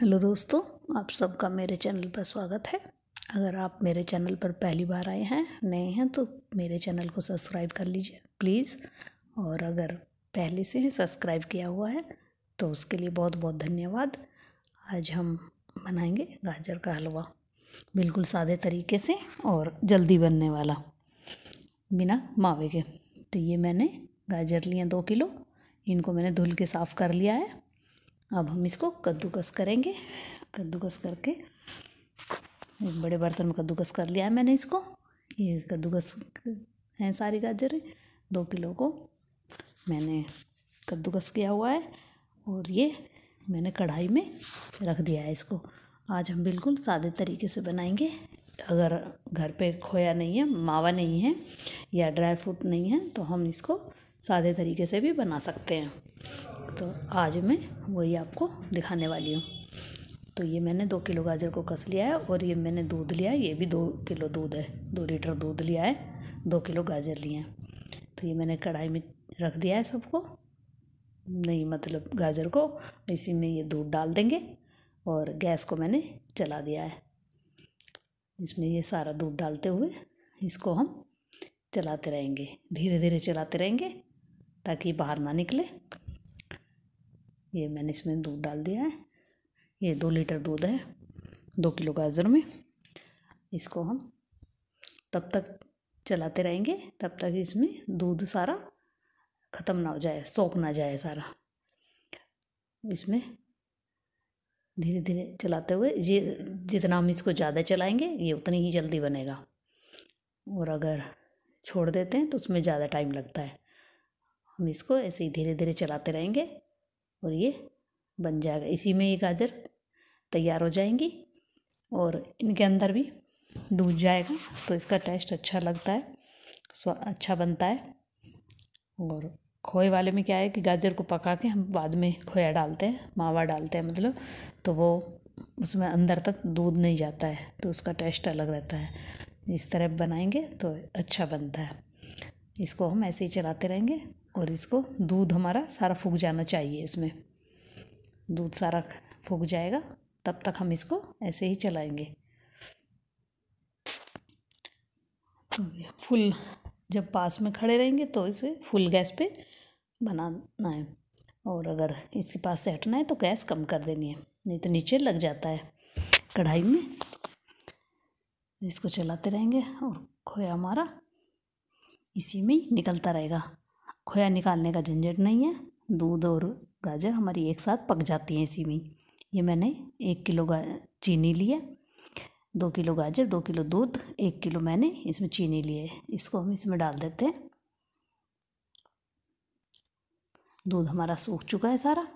hello दोस्तों आप सबका मेरे चैनल पर स्वागत है अगर आप मेरे चैनल पर पहली बार आए हैं नए हैं तो मेरे चैनल को सब्सक्राइब कर लीजिए प्लीज़ और अगर पहले से ही सब्सक्राइब किया हुआ है तो उसके लिए बहुत बहुत धन्यवाद आज हम बनाएंगे गाजर का हलवा बिल्कुल सादे तरीके से और जल्दी बनने वाला बिना मावे के तो ये मैंने गाजर लिए दो किलो इनको मैंने धुल के साफ़ कर लिया है अब हम इसको कद्दूकस करेंगे कद्दूकस करके एक बड़े बर्तन में कद्दूकस कर लिया है मैंने इसको ये कद्दूकस हैं सारी गाजरें दो किलो को मैंने कद्दूकस किया हुआ है और ये मैंने कढ़ाई में रख दिया है इसको आज हम बिल्कुल सादे तरीके से बनाएंगे अगर घर पे खोया नहीं है मावा नहीं है या ड्राई फ्रूट नहीं है तो हम इसको सादे तरीके से भी बना सकते हैं तो आज मैं वही आपको दिखाने वाली हूँ तो ये मैंने दो किलो गाजर को कस लिया है और ये मैंने दूध लिया है ये भी दो किलो दूध है दो लीटर दूध लिया है दो किलो गाजर लिए हैं तो ये मैंने कढ़ाई में रख दिया है सबको नहीं मतलब गाजर को इसी में ये दूध डाल देंगे और गैस को मैंने चला दिया है इसमें ये सारा दूध डालते हुए इसको हम चलाते रहेंगे धीरे धीरे चलाते रहेंगे ताकि बाहर ना निकले ये मैंने इसमें दूध डाल दिया है ये दो लीटर दूध है दो किलो गाजर में इसको हम तब तक चलाते रहेंगे तब तक इसमें दूध सारा ख़त्म ना हो जाए सोख ना जाए सारा इसमें धीरे धीरे चलाते हुए ये जितना हम इसको ज़्यादा चलाएंगे ये उतनी ही जल्दी बनेगा और अगर छोड़ देते हैं तो उसमें ज़्यादा टाइम लगता है हम इसको ऐसे ही धीरे धीरे चलाते रहेंगे और ये बन जाएगा इसी में ये गाजर तैयार हो जाएंगी और इनके अंदर भी दूध जाएगा तो इसका टेस्ट अच्छा लगता है अच्छा बनता है और खोए वाले में क्या है कि गाजर को पका के हम बाद में खोया डालते हैं मावा डालते हैं मतलब तो वो उसमें अंदर तक दूध नहीं जाता है तो उसका टेस्ट अलग रहता है इस तरह बनाएंगे तो अच्छा बनता है इसको हम ऐसे ही चलाते रहेंगे और इसको दूध हमारा सारा फूक जाना चाहिए इसमें दूध सारा फूक जाएगा तब तक हम इसको ऐसे ही चलाएंगे तो फुल जब पास में खड़े रहेंगे तो इसे फुल गैस पे बनाना है और अगर इसके पास से हटना है तो गैस कम कर देनी है नहीं तो नीचे लग जाता है कढ़ाई में इसको चलाते रहेंगे और खोया हमारा इसी में निकलता रहेगा खोया निकालने का झंझट नहीं है दूध और गाजर हमारी एक साथ पक जाती हैं इसी में ये मैंने एक किलो चीनी लिया दो किलो गाजर दो किलो दूध एक किलो मैंने इसमें चीनी लिए इसको हम इसमें डाल देते हैं दूध हमारा सूख चुका है सारा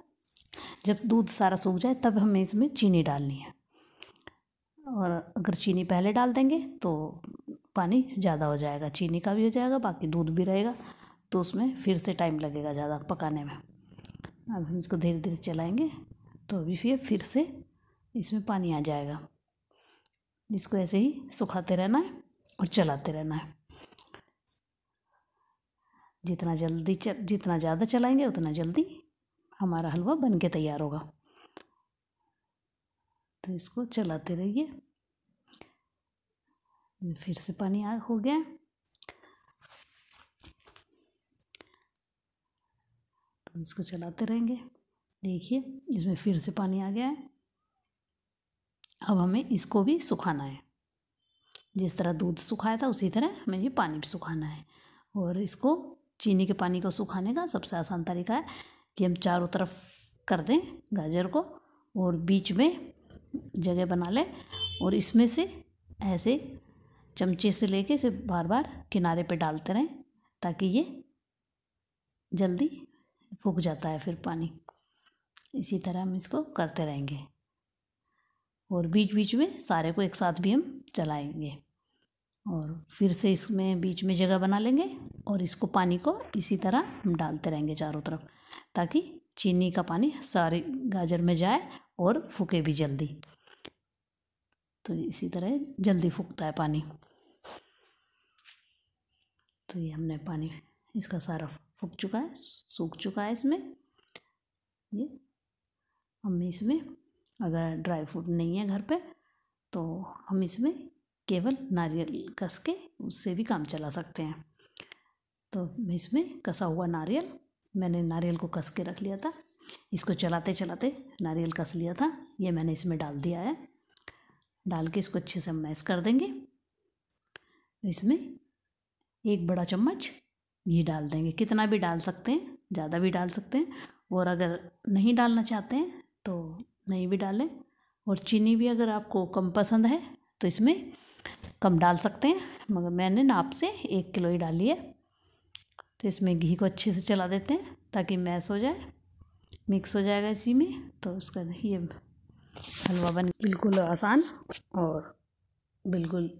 जब दूध सारा सूख जाए तब हमें इसमें चीनी डालनी है और अगर चीनी पहले डाल देंगे तो पानी ज़्यादा हो जाएगा चीनी का भी हो जाएगा बाकी दूध भी रहेगा तो उसमें फिर से टाइम लगेगा ज़्यादा पकाने में अब हम इसको धीरे धीरे चलाएंगे तो अभी फिर फिर से इसमें पानी आ जाएगा इसको ऐसे ही सुखाते रहना है और चलाते रहना है जितना जल्दी चल जितना ज़्यादा चलाएंगे उतना जल्दी हमारा हलवा बन के तैयार होगा तो इसको चलाते रहिए फिर से पानी आ हो गया हम इसको चलाते रहेंगे देखिए इसमें फिर से पानी आ गया है अब हमें इसको भी सुखाना है जिस तरह दूध सुखाया था उसी तरह हमें ये पानी भी सुखाना है और इसको चीनी के पानी को सुखाने का सबसे आसान तरीका है कि हम चारों तरफ कर दें गाजर को और बीच में जगह बना लें और इसमें से ऐसे चमचे से लेके इसे बार बार किनारे पे डालते रहें ताकि ये जल्दी फूक जाता है फिर पानी इसी तरह हम इसको करते रहेंगे और बीच बीच में सारे को एक साथ भी हम चलाएंगे और फिर से इसमें बीच में जगह बना लेंगे और इसको पानी को इसी तरह हम डालते रहेंगे चारों तरफ ताकि चीनी का पानी सारे गाजर में जाए और फूके भी जल्दी तो इसी तरह जल्दी फूकता है पानी तो ये हमने पानी इसका सारा पक चुका है सूख चुका है इसमें ये हम इसमें अगर ड्राई फ्रूट नहीं है घर पे तो हम इसमें केवल नारियल कस के उससे भी काम चला सकते हैं तो इसमें कसा हुआ नारियल मैंने नारियल को कस के रख लिया था इसको चलाते चलाते नारियल कस लिया था ये मैंने इसमें डाल दिया है डाल के इसको अच्छे से मैश कर देंगे इसमें एक बड़ा चम्मच घी डाल देंगे कितना भी डाल सकते हैं ज़्यादा भी डाल सकते हैं और अगर नहीं डालना चाहते हैं तो नहीं भी डालें और चीनी भी अगर आपको कम पसंद है तो इसमें कम डाल सकते हैं मगर मैंने नाप से एक किलो ही डाली है तो इसमें घी को अच्छे से चला देते हैं ताकि मैश हो जाए मिक्स हो जाएगा इसी में तो उसका ये हलवा बन बिल्कुल आसान और बिल्कुल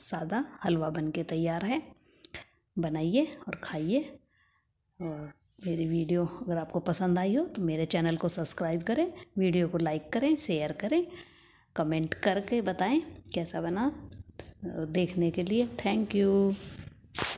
सादा हलवा बन के तैयार है बनाइए और खाइए और मेरी वीडियो अगर आपको पसंद आई हो तो मेरे चैनल को सब्सक्राइब करें वीडियो को लाइक करें शेयर करें कमेंट करके बताएं कैसा बना देखने के लिए थैंक यू